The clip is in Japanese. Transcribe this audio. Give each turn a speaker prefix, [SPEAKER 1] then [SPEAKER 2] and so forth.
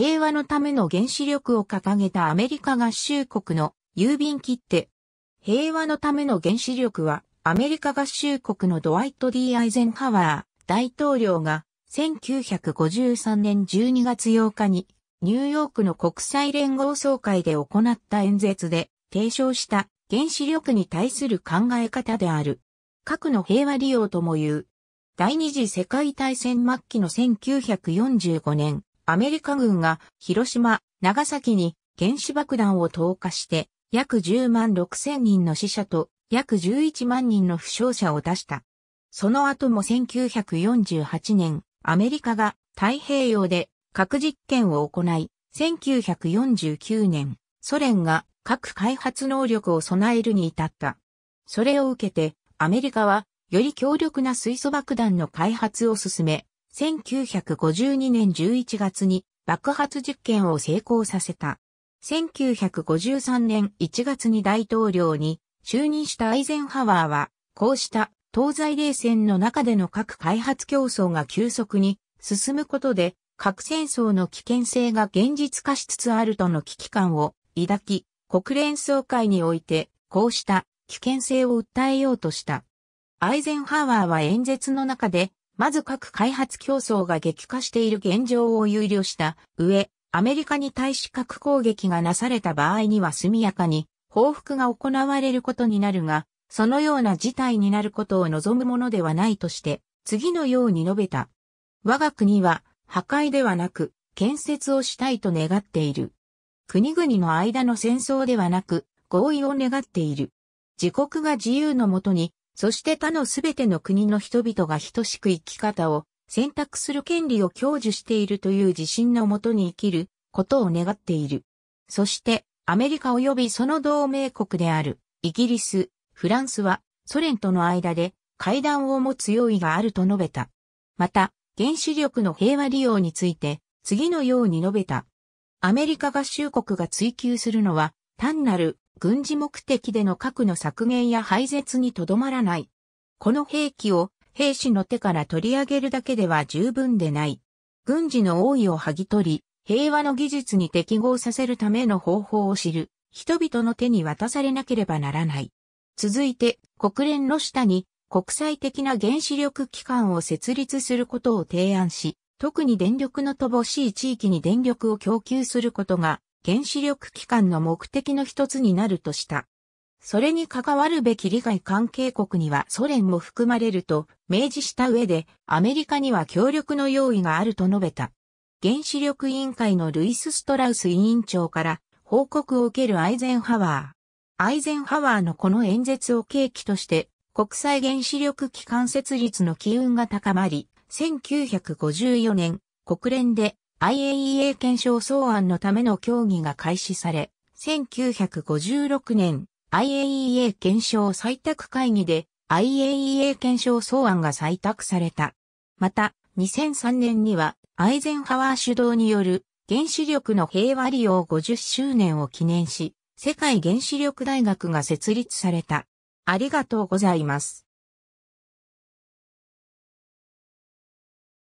[SPEAKER 1] 平和のための原子力を掲げたアメリカ合衆国の郵便切手。平和のための原子力は、アメリカ合衆国のドワイト・ D・ アイゼンハワー大統領が1953年12月8日にニューヨークの国際連合総会で行った演説で提唱した原子力に対する考え方である。核の平和利用とも言う。第二次世界大戦末期の1945年、アメリカ軍が広島、長崎に原子爆弾を投下して約10万6千人の死者と約11万人の負傷者を出した。その後も1948年、アメリカが太平洋で核実験を行い、1949年、ソ連が核開発能力を備えるに至った。それを受けて、アメリカはより強力な水素爆弾の開発を進め、1952年11月に爆発実験を成功させた。1953年1月に大統領に就任したアイゼンハワーは、こうした東西冷戦の中での核開発競争が急速に進むことで、核戦争の危険性が現実化しつつあるとの危機感を抱き、国連総会において、こうした危険性を訴えようとした。アイゼンハワーは演説の中で、まず各開発競争が激化している現状を憂慮した上、アメリカに対し核攻撃がなされた場合には速やかに報復が行われることになるが、そのような事態になることを望むものではないとして、次のように述べた。我が国は破壊ではなく建設をしたいと願っている。国々の間の戦争ではなく合意を願っている。自国が自由のもとにそして他のすべての国の人々が等しく生き方を選択する権利を享受しているという自信のもとに生きることを願っている。そして、アメリカ及びその同盟国であるイギリス、フランスはソ連との間で会談を持つ用意があると述べた。また、原子力の平和利用について次のように述べた。アメリカ合衆国が追求するのは単なる軍事目的での核の削減や廃絶にとどまらない。この兵器を兵士の手から取り上げるだけでは十分でない。軍事の王位を剥ぎ取り、平和の技術に適合させるための方法を知る、人々の手に渡されなければならない。続いて、国連の下に国際的な原子力機関を設立することを提案し、特に電力の乏しい地域に電力を供給することが原子力機関の目的の一つになるとした。それに関わるべき利害関係国にはソ連も含まれると明示した上でアメリカには協力の用意があると述べた。原子力委員会のルイス・ストラウス委員長から報告を受けるアイゼンハワー。アイゼンハワーのこの演説を契機として国際原子力機関設立の機運が高まり、1954年国連で IAEA 検証草案のための協議が開始され、1956年 IAEA 検証採択会議で IAEA 検証草案が採択された。また、2003年にはアイゼンハワー主導による原子力の平和利用50周年を記念し、世界原子力大学が設立された。ありがとうございます。